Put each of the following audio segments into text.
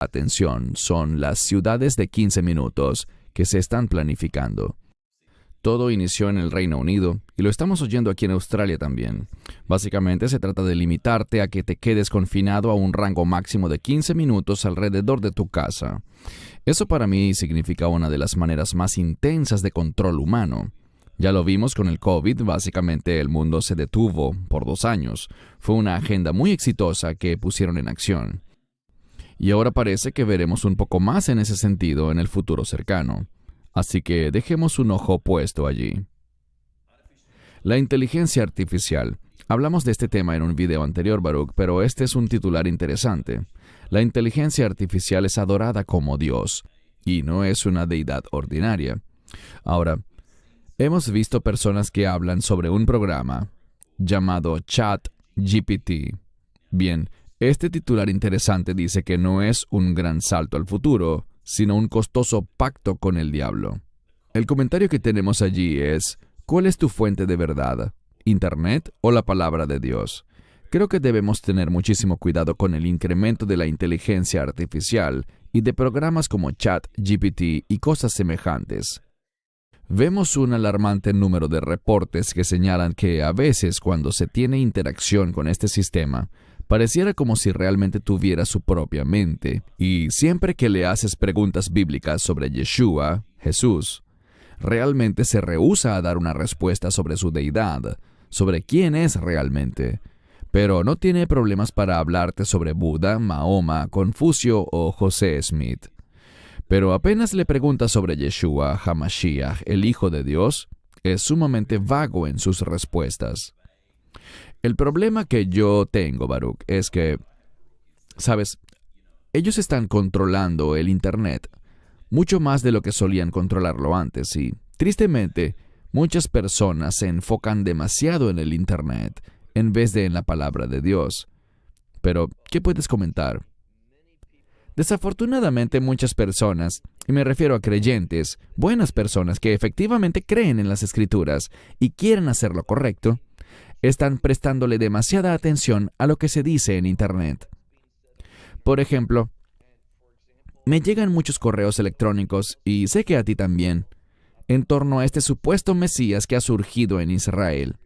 Atención, son las ciudades de 15 minutos que se están planificando. Todo inició en el Reino Unido y lo estamos oyendo aquí en Australia también. Básicamente se trata de limitarte a que te quedes confinado a un rango máximo de 15 minutos alrededor de tu casa. Eso para mí significa una de las maneras más intensas de control humano. Ya lo vimos con el COVID, básicamente el mundo se detuvo por dos años. Fue una agenda muy exitosa que pusieron en acción y ahora parece que veremos un poco más en ese sentido en el futuro cercano. Así que dejemos un ojo puesto allí. La inteligencia artificial. Hablamos de este tema en un video anterior, Baruch, pero este es un titular interesante. La inteligencia artificial es adorada como Dios, y no es una deidad ordinaria. Ahora, hemos visto personas que hablan sobre un programa llamado ChatGPT. Bien, este titular interesante dice que no es un gran salto al futuro, sino un costoso pacto con el diablo. El comentario que tenemos allí es, ¿cuál es tu fuente de verdad? ¿Internet o la palabra de Dios? Creo que debemos tener muchísimo cuidado con el incremento de la inteligencia artificial y de programas como chat GPT y cosas semejantes. Vemos un alarmante número de reportes que señalan que a veces cuando se tiene interacción con este sistema, pareciera como si realmente tuviera su propia mente. Y siempre que le haces preguntas bíblicas sobre Yeshua, Jesús, realmente se rehúsa a dar una respuesta sobre su deidad, sobre quién es realmente. Pero no tiene problemas para hablarte sobre Buda, Mahoma, Confucio o José Smith. Pero apenas le preguntas sobre Yeshua, Hamashiach, el Hijo de Dios, es sumamente vago en sus respuestas. El problema que yo tengo, Baruch, es que, sabes, ellos están controlando el Internet mucho más de lo que solían controlarlo antes y, tristemente, muchas personas se enfocan demasiado en el Internet en vez de en la palabra de Dios. Pero, ¿qué puedes comentar? Desafortunadamente muchas personas, y me refiero a creyentes, buenas personas que efectivamente creen en las escrituras y quieren hacer lo correcto, están prestándole demasiada atención a lo que se dice en Internet. Por ejemplo, me llegan muchos correos electrónicos, y sé que a ti también, en torno a este supuesto Mesías que ha surgido en Israel.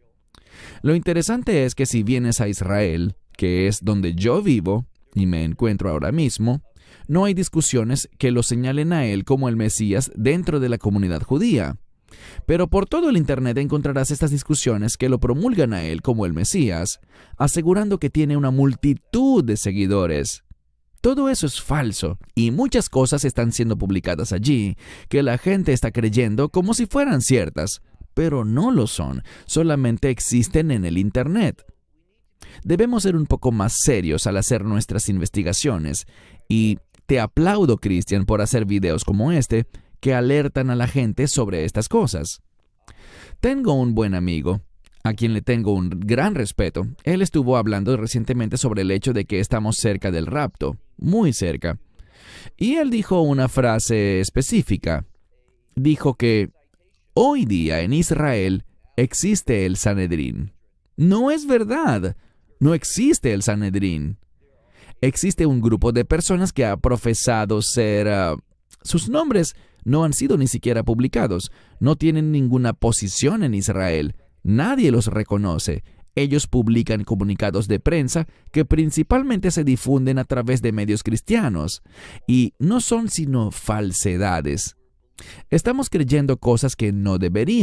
Lo interesante es que si vienes a Israel, que es donde yo vivo y me encuentro ahora mismo, no hay discusiones que lo señalen a él como el Mesías dentro de la comunidad judía. Pero por todo el Internet encontrarás estas discusiones que lo promulgan a él como el Mesías, asegurando que tiene una multitud de seguidores. Todo eso es falso, y muchas cosas están siendo publicadas allí, que la gente está creyendo como si fueran ciertas, pero no lo son, solamente existen en el Internet. Debemos ser un poco más serios al hacer nuestras investigaciones, y te aplaudo, Cristian, por hacer videos como este, que alertan a la gente sobre estas cosas. Tengo un buen amigo, a quien le tengo un gran respeto. Él estuvo hablando recientemente sobre el hecho de que estamos cerca del rapto, muy cerca. Y él dijo una frase específica. Dijo que hoy día en Israel existe el Sanedrín. No es verdad. No existe el Sanedrín. Existe un grupo de personas que ha profesado ser... Ah, sus nombres no han sido ni siquiera publicados, no tienen ninguna posición en Israel, nadie los reconoce. Ellos publican comunicados de prensa que principalmente se difunden a través de medios cristianos, y no son sino falsedades. Estamos creyendo cosas que no deberían